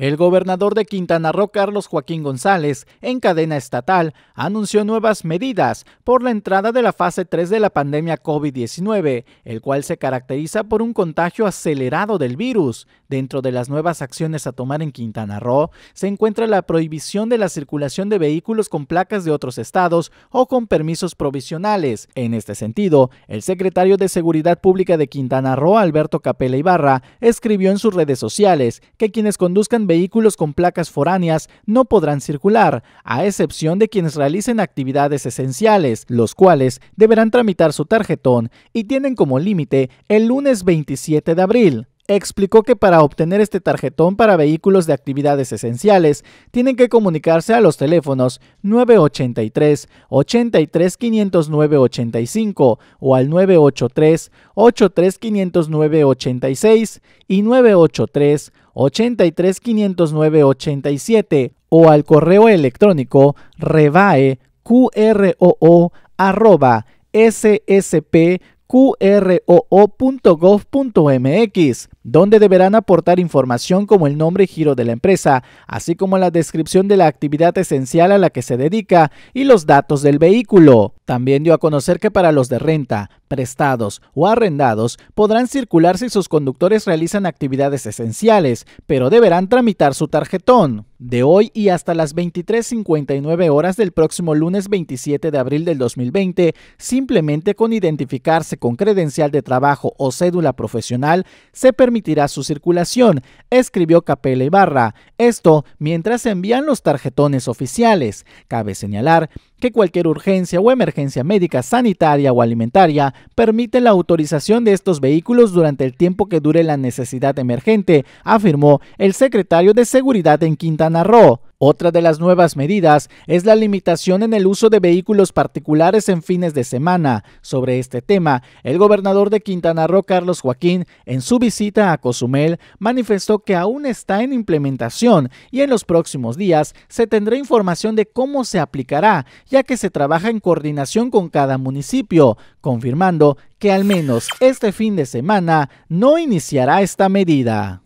El gobernador de Quintana Roo, Carlos Joaquín González, en cadena estatal, anunció nuevas medidas por la entrada de la fase 3 de la pandemia COVID-19, el cual se caracteriza por un contagio acelerado del virus. Dentro de las nuevas acciones a tomar en Quintana Roo se encuentra la prohibición de la circulación de vehículos con placas de otros estados o con permisos provisionales. En este sentido, el secretario de Seguridad Pública de Quintana Roo, Alberto Capella Ibarra, escribió en sus redes sociales que quienes conduzcan vehículos con placas foráneas no podrán circular, a excepción de quienes realicen actividades esenciales, los cuales deberán tramitar su tarjetón y tienen como límite el lunes 27 de abril explicó que para obtener este tarjetón para vehículos de actividades esenciales tienen que comunicarse a los teléfonos 983 83 509 o al 983 83 y 983 83 509 87 o al correo electrónico revaeqroo arroba donde deberán aportar información como el nombre y giro de la empresa, así como la descripción de la actividad esencial a la que se dedica y los datos del vehículo. También dio a conocer que para los de renta, prestados o arrendados podrán circular si sus conductores realizan actividades esenciales, pero deberán tramitar su tarjetón. De hoy y hasta las 23.59 horas del próximo lunes 27 de abril del 2020, simplemente con identificarse con credencial de trabajo o cédula profesional, se permitirá su circulación, escribió Capella Ibarra. Esto mientras se envían los tarjetones oficiales. Cabe señalar que cualquier urgencia o emergencia agencia médica, sanitaria o alimentaria permite la autorización de estos vehículos durante el tiempo que dure la necesidad emergente, afirmó el secretario de Seguridad en Quintana Roo. Otra de las nuevas medidas es la limitación en el uso de vehículos particulares en fines de semana. Sobre este tema, el gobernador de Quintana Roo, Carlos Joaquín, en su visita a Cozumel, manifestó que aún está en implementación y en los próximos días se tendrá información de cómo se aplicará, ya que se trabaja en coordinación con cada municipio, confirmando que al menos este fin de semana no iniciará esta medida.